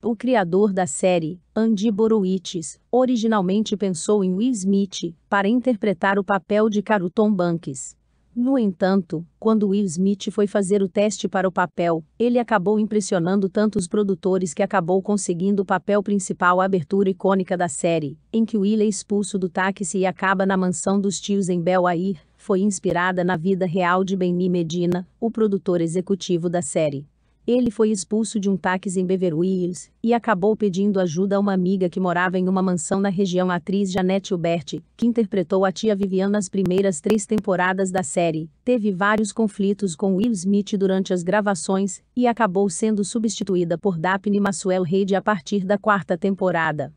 O criador da série, Andy Borowitz, originalmente pensou em Will Smith para interpretar o papel de Caruton Banks. No entanto, quando Will Smith foi fazer o teste para o papel, ele acabou impressionando tanto os produtores que acabou conseguindo o papel principal, a abertura icônica da série, em que Will é expulso do táxi e acaba na mansão dos tios em Bel Air, foi inspirada na vida real de Benny Medina, o produtor executivo da série. Ele foi expulso de um táxi em Beverly Hills e acabou pedindo ajuda a uma amiga que morava em uma mansão na região, a atriz Janet Hubert, que interpretou a tia Vivian nas primeiras três temporadas da série. Teve vários conflitos com Will Smith durante as gravações e acabou sendo substituída por Daphne Maxwell Reid a partir da quarta temporada.